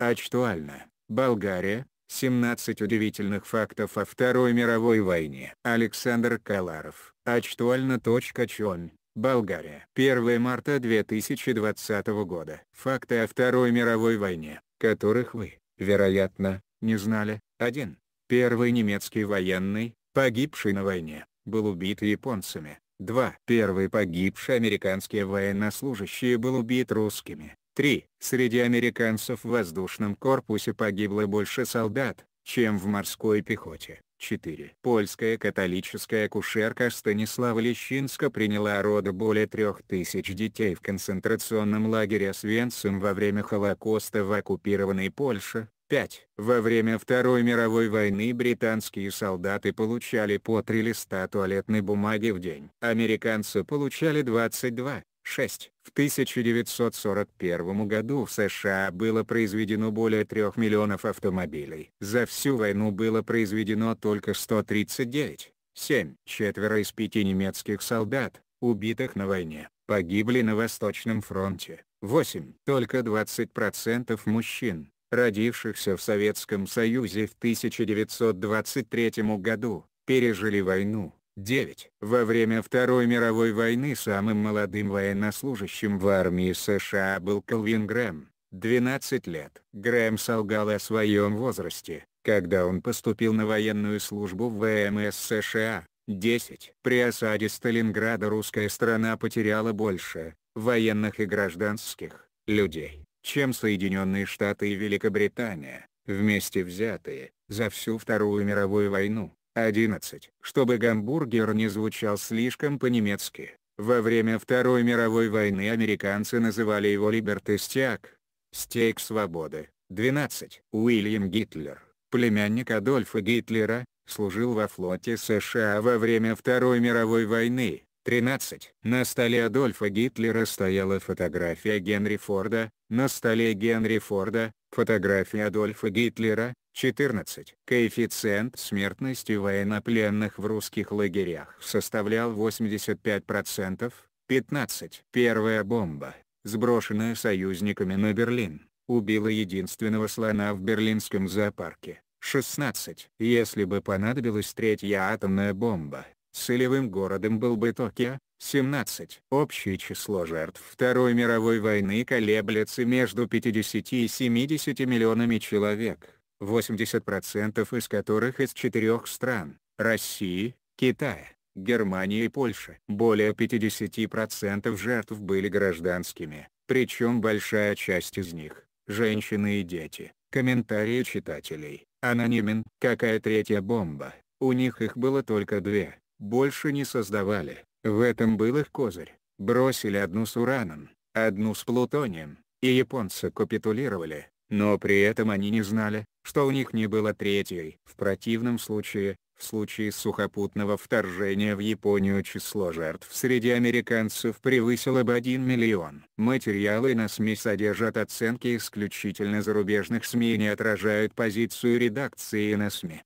Актуально. Болгария. 17 удивительных фактов о Второй мировой войне. Александр Каларов. Актуально.чон. Болгария. 1 марта 2020 года. Факты о Второй мировой войне, которых вы, вероятно, не знали. 1. Первый немецкий военный, погибший на войне, был убит японцами. 2. Первый погибший американский военнослужащий был убит русскими. 3. Среди американцев в воздушном корпусе погибло больше солдат, чем в морской пехоте. 4. Польская католическая акушерка Станислава Лещинска приняла роды более трех тысяч детей в концентрационном лагере Освенцим во время Холокоста в оккупированной Польше. 5. Во время Второй мировой войны британские солдаты получали по три листа туалетной бумаги в день. Американцы получали 22, 6. В 1941 году в США было произведено более 3 миллионов автомобилей. За всю войну было произведено только 139. 7. Четверо из пяти немецких солдат, убитых на войне, погибли на Восточном фронте. 8. Только 20% мужчин, родившихся в Советском Союзе в 1923 году, пережили войну. 9. Во время Второй мировой войны самым молодым военнослужащим в армии США был Колвин Грэм, 12 лет. Грэм солгал о своем возрасте, когда он поступил на военную службу в ВМС США. 10. При осаде Сталинграда русская страна потеряла больше, военных и гражданских, людей, чем Соединенные Штаты и Великобритания, вместе взятые, за всю Вторую мировую войну. 11. Чтобы гамбургер не звучал слишком по-немецки, во время Второй мировой войны американцы называли его "Либертестяк" Стейк свободы. 12. Уильям Гитлер, племянник Адольфа Гитлера, служил во флоте США во время Второй мировой войны. 13. На столе Адольфа Гитлера стояла фотография Генри Форда, на столе Генри Форда — фотография Адольфа Гитлера, 14. Коэффициент смертности военнопленных в русских лагерях составлял 85%, 15. Первая бомба, сброшенная союзниками на Берлин, убила единственного слона в берлинском зоопарке. 16. Если бы понадобилась третья атомная бомба, целевым городом был бы Токио. 17. Общее число жертв Второй мировой войны колеблется между 50 и 70 миллионами человек. 80% из которых из четырех стран – России, Китая, Германии и Польши. Более 50% жертв были гражданскими, причем большая часть из них – женщины и дети. Комментарии читателей. Анонимен. Какая третья бомба? У них их было только две. Больше не создавали. В этом был их козырь. Бросили одну с ураном, одну с плутонием, и японцы капитулировали. Но при этом они не знали, что у них не было третьей. В противном случае, в случае сухопутного вторжения в Японию число жертв среди американцев превысило бы 1 миллион. Материалы на СМИ содержат оценки исключительно зарубежных СМИ и не отражают позицию редакции на СМИ.